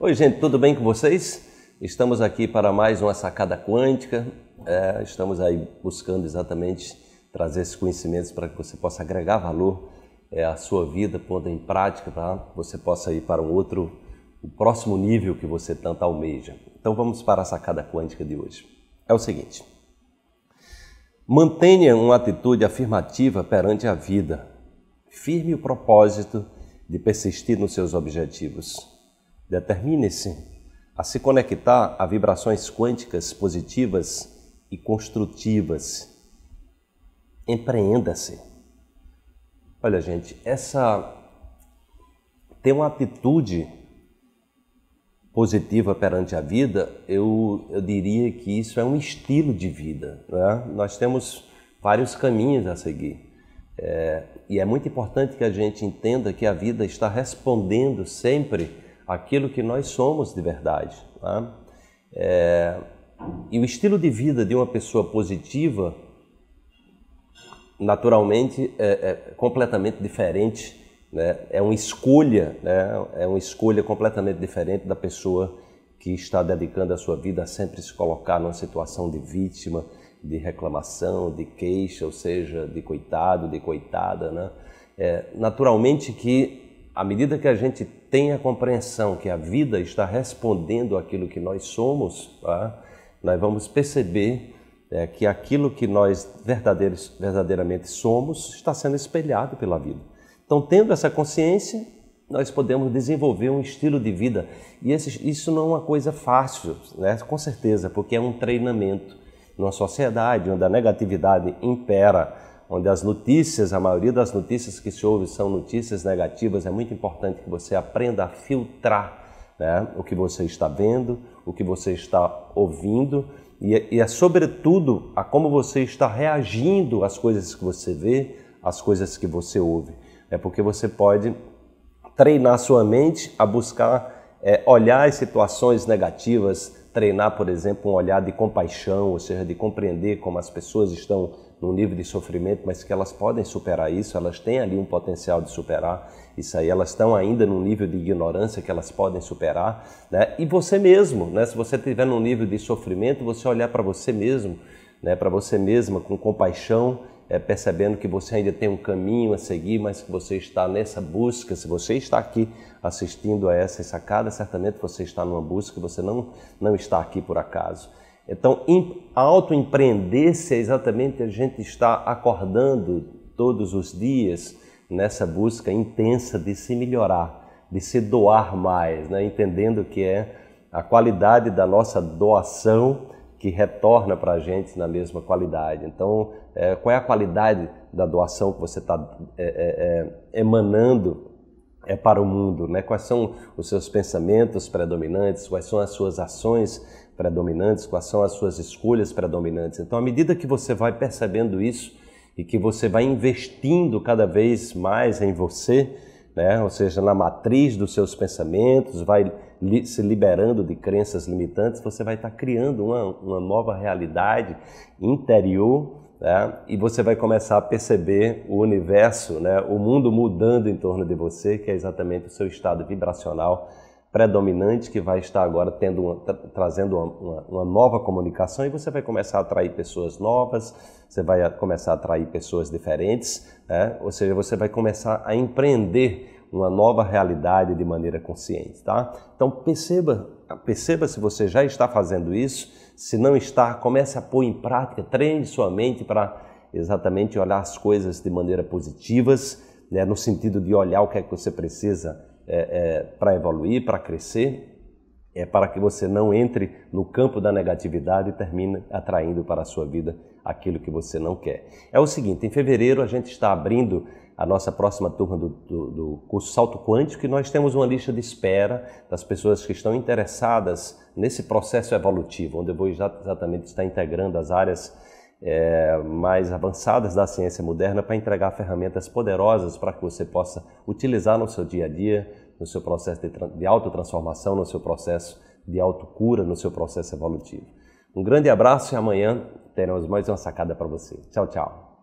Oi, gente, tudo bem com vocês? Estamos aqui para mais uma sacada quântica. É, estamos aí buscando exatamente trazer esses conhecimentos para que você possa agregar valor é, à sua vida, pondo em prática, para tá? que você possa ir para um outro, o próximo nível que você tanto almeja. Então vamos para a sacada quântica de hoje. É o seguinte: mantenha uma atitude afirmativa perante a vida. Firme o propósito de persistir nos seus objetivos Determine-se a se conectar a vibrações quânticas positivas e construtivas. Empreenda-se. Olha, gente, essa ter uma atitude positiva perante a vida, eu, eu diria que isso é um estilo de vida. Né? Nós temos vários caminhos a seguir. É, e é muito importante que a gente entenda que a vida está respondendo sempre aquilo que nós somos de verdade. Né? É, e o estilo de vida de uma pessoa positiva, naturalmente, é, é completamente diferente. Né? É uma escolha, né? é uma escolha completamente diferente da pessoa que está dedicando a sua vida a sempre se colocar numa situação de vítima, de reclamação, de queixa, ou seja, de coitado, de coitada. Né? É, naturalmente que à medida que a gente tem a compreensão que a vida está respondendo aquilo que nós somos, tá? nós vamos perceber é, que aquilo que nós verdadeiramente somos está sendo espelhado pela vida. Então, tendo essa consciência, nós podemos desenvolver um estilo de vida. E esse, isso não é uma coisa fácil, né? com certeza, porque é um treinamento numa sociedade onde a negatividade impera onde as notícias, a maioria das notícias que se ouve são notícias negativas, é muito importante que você aprenda a filtrar né, o que você está vendo, o que você está ouvindo e, é, e é sobretudo a como você está reagindo às coisas que você vê, às coisas que você ouve. É porque você pode treinar sua mente a buscar é, olhar as situações negativas, treinar, por exemplo, um olhar de compaixão, ou seja, de compreender como as pessoas estão num nível de sofrimento, mas que elas podem superar isso, elas têm ali um potencial de superar isso aí, elas estão ainda num nível de ignorância que elas podem superar, né? E você mesmo, né? Se você estiver num nível de sofrimento, você olhar para você mesmo, né? Para você mesma com compaixão é, percebendo que você ainda tem um caminho a seguir, mas que você está nessa busca. Se você está aqui assistindo a essa sacada, certamente você está numa busca, você não, não está aqui por acaso. Então, autoempreender-se é exatamente a gente está acordando todos os dias nessa busca intensa de se melhorar, de se doar mais, né? entendendo que é a qualidade da nossa doação que retorna para a gente na mesma qualidade. Então, é, qual é a qualidade da doação que você está é, é, é, emanando é, para o mundo? Né? Quais são os seus pensamentos predominantes? Quais são as suas ações predominantes? Quais são as suas escolhas predominantes? Então, à medida que você vai percebendo isso e que você vai investindo cada vez mais em você, né? ou seja, na matriz dos seus pensamentos, vai li se liberando de crenças limitantes, você vai estar tá criando uma, uma nova realidade interior né? e você vai começar a perceber o universo, né? o mundo mudando em torno de você, que é exatamente o seu estado vibracional predominante que vai estar agora tendo uma, tra trazendo uma, uma, uma, nova comunicação e você vai começar a atrair pessoas novas, você vai começar a atrair pessoas diferentes, né? ou seja, você vai começar a empreender uma nova realidade de maneira consciente, tá? Então perceba, perceba se você já está fazendo isso, se não está, comece a pôr em prática, treine sua mente para exatamente olhar as coisas de maneira positivas, né? no sentido de olhar o que é que você precisa é, é, para evoluir, para crescer, é para que você não entre no campo da negatividade e termine atraindo para a sua vida aquilo que você não quer. É o seguinte, em fevereiro a gente está abrindo a nossa próxima turma do, do, do curso Salto Quântico e nós temos uma lista de espera das pessoas que estão interessadas nesse processo evolutivo, onde eu vou exatamente estar integrando as áreas é, mais avançadas da ciência moderna para entregar ferramentas poderosas para que você possa utilizar no seu dia a dia, no seu processo de, de autotransformação, no seu processo de autocura, no seu processo evolutivo. Um grande abraço e amanhã teremos mais uma sacada para você. Tchau, tchau.